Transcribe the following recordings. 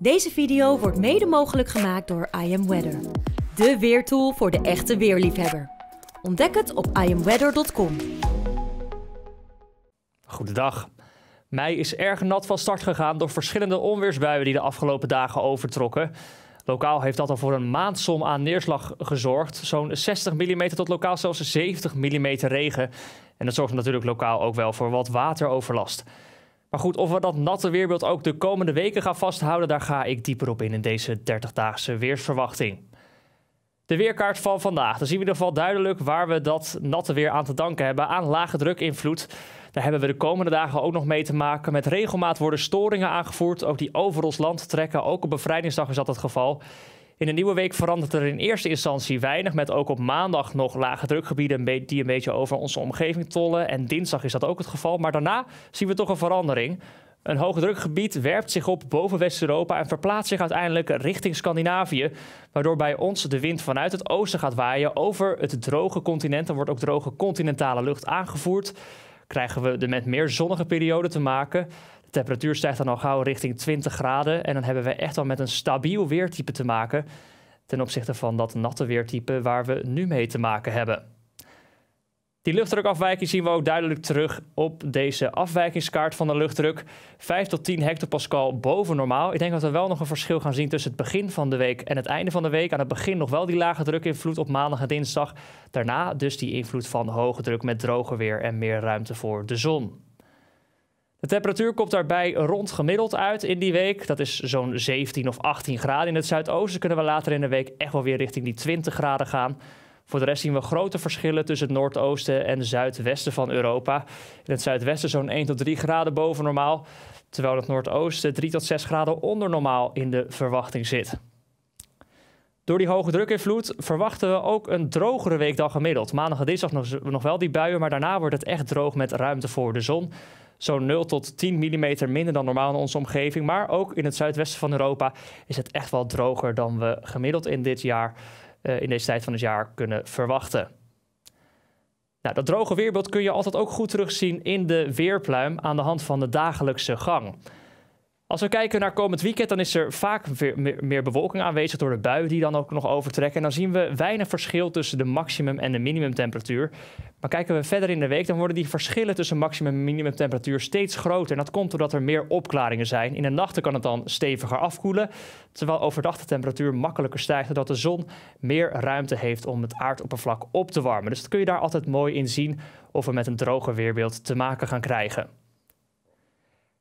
Deze video wordt mede mogelijk gemaakt door I Am Weather, de weertool voor de echte weerliefhebber. Ontdek het op iamweather.com. Goedendag. Mei is erg nat van start gegaan door verschillende onweersbuien die de afgelopen dagen overtrokken. Lokaal heeft dat al voor een maandsom aan neerslag gezorgd. Zo'n 60 mm tot lokaal zelfs 70 mm regen. En dat zorgt natuurlijk lokaal ook wel voor wat wateroverlast. Maar goed, of we dat natte weerbeeld ook de komende weken gaan vasthouden, daar ga ik dieper op in in deze 30-daagse weersverwachting. De weerkaart van vandaag. Dan zien we in ieder geval duidelijk waar we dat natte weer aan te danken hebben. Aan lage druk invloed. Daar hebben we de komende dagen ook nog mee te maken. Met regelmaat worden storingen aangevoerd. Ook die over ons land trekken. Ook op bevrijdingsdag is dat het geval. In de nieuwe week verandert er in eerste instantie weinig, met ook op maandag nog lage drukgebieden die een beetje over onze omgeving tollen. En dinsdag is dat ook het geval, maar daarna zien we toch een verandering. Een hoogdrukgebied werpt zich op boven West-Europa en verplaatst zich uiteindelijk richting Scandinavië. Waardoor bij ons de wind vanuit het oosten gaat waaien over het droge continent. Er wordt ook droge continentale lucht aangevoerd. Krijgen we er met meer zonnige perioden te maken temperatuur stijgt dan al gauw richting 20 graden. En dan hebben we echt wel met een stabiel weertype te maken ten opzichte van dat natte weertype waar we nu mee te maken hebben. Die luchtdrukafwijking zien we ook duidelijk terug op deze afwijkingskaart van de luchtdruk. 5 tot 10 hectopascal boven normaal. Ik denk dat we wel nog een verschil gaan zien tussen het begin van de week en het einde van de week. Aan het begin nog wel die lage drukinvloed op maandag en dinsdag. Daarna dus die invloed van hoge druk met droger weer en meer ruimte voor de zon. De temperatuur komt daarbij rond gemiddeld uit in die week. Dat is zo'n 17 of 18 graden. In het zuidoosten kunnen we later in de week echt wel weer richting die 20 graden gaan. Voor de rest zien we grote verschillen tussen het noordoosten en het zuidwesten van Europa. In het zuidwesten zo'n 1 tot 3 graden boven normaal, terwijl het noordoosten 3 tot 6 graden onder normaal in de verwachting zit. Door die hoge drukinvloed verwachten we ook een drogere week dan gemiddeld. Maandag en dinsdag nog wel die buien, maar daarna wordt het echt droog met ruimte voor de zon zo'n 0 tot 10 mm minder dan normaal in onze omgeving. Maar ook in het zuidwesten van Europa is het echt wel droger dan we gemiddeld in dit jaar, eh, in deze tijd van het jaar, kunnen verwachten. Nou, dat droge weerbeeld kun je altijd ook goed terugzien in de weerpluim aan de hand van de dagelijkse gang. Als we kijken naar komend weekend, dan is er vaak meer bewolking aanwezig door de buien die dan ook nog overtrekken. En dan zien we weinig verschil tussen de maximum en de minimumtemperatuur. Maar kijken we verder in de week, dan worden die verschillen tussen maximum en minimumtemperatuur steeds groter. En dat komt doordat er meer opklaringen zijn. In de nachten kan het dan steviger afkoelen, terwijl overdag de temperatuur makkelijker stijgt, doordat de zon meer ruimte heeft om het aardoppervlak op te warmen. Dus dat kun je daar altijd mooi in zien of we met een droger weerbeeld te maken gaan krijgen.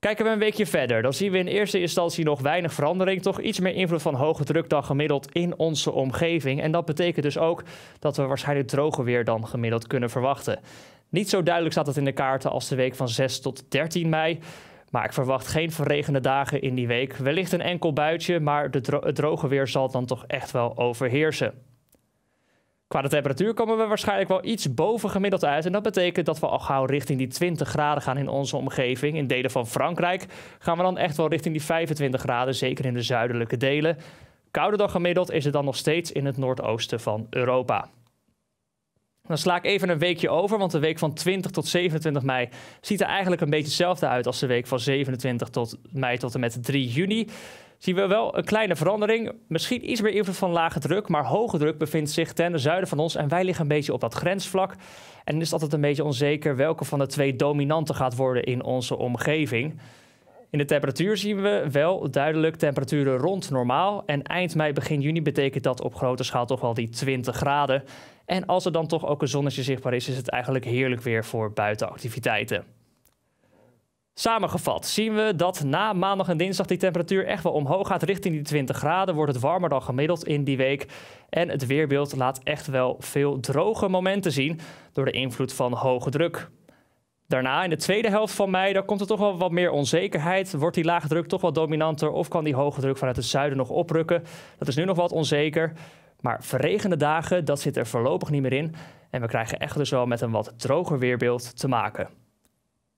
Kijken we een weekje verder, dan zien we in eerste instantie nog weinig verandering. Toch iets meer invloed van hoge druk dan gemiddeld in onze omgeving. En dat betekent dus ook dat we waarschijnlijk droger weer dan gemiddeld kunnen verwachten. Niet zo duidelijk staat het in de kaarten als de week van 6 tot 13 mei. Maar ik verwacht geen verregende dagen in die week. Wellicht een enkel buitje, maar het droge weer zal dan toch echt wel overheersen. Qua de temperatuur komen we waarschijnlijk wel iets boven gemiddeld uit. En dat betekent dat we al gauw richting die 20 graden gaan in onze omgeving. In delen van Frankrijk gaan we dan echt wel richting die 25 graden, zeker in de zuidelijke delen. Kouder dan gemiddeld is het dan nog steeds in het noordoosten van Europa. Dan sla ik even een weekje over, want de week van 20 tot 27 mei ziet er eigenlijk een beetje hetzelfde uit als de week van 27 tot mei tot en met 3 juni zien we wel een kleine verandering. Misschien iets meer invloed van lage druk, maar hoge druk bevindt zich ten zuiden van ons en wij liggen een beetje op dat grensvlak. En dan is het altijd een beetje onzeker welke van de twee dominanten gaat worden in onze omgeving. In de temperatuur zien we wel duidelijk temperaturen rond normaal. En eind mei, begin juni betekent dat op grote schaal toch wel die 20 graden. En als er dan toch ook een zonnetje zichtbaar is, is het eigenlijk heerlijk weer voor buitenactiviteiten. Samengevat zien we dat na maandag en dinsdag die temperatuur echt wel omhoog gaat richting die 20 graden. Wordt het warmer dan gemiddeld in die week. En het weerbeeld laat echt wel veel droge momenten zien door de invloed van hoge druk. Daarna, in de tweede helft van mei, daar komt er toch wel wat meer onzekerheid. Wordt die lage druk toch wel dominanter of kan die hoge druk vanuit het zuiden nog oprukken? Dat is nu nog wat onzeker. Maar verregende dagen, dat zit er voorlopig niet meer in. En we krijgen echt dus wel met een wat droger weerbeeld te maken.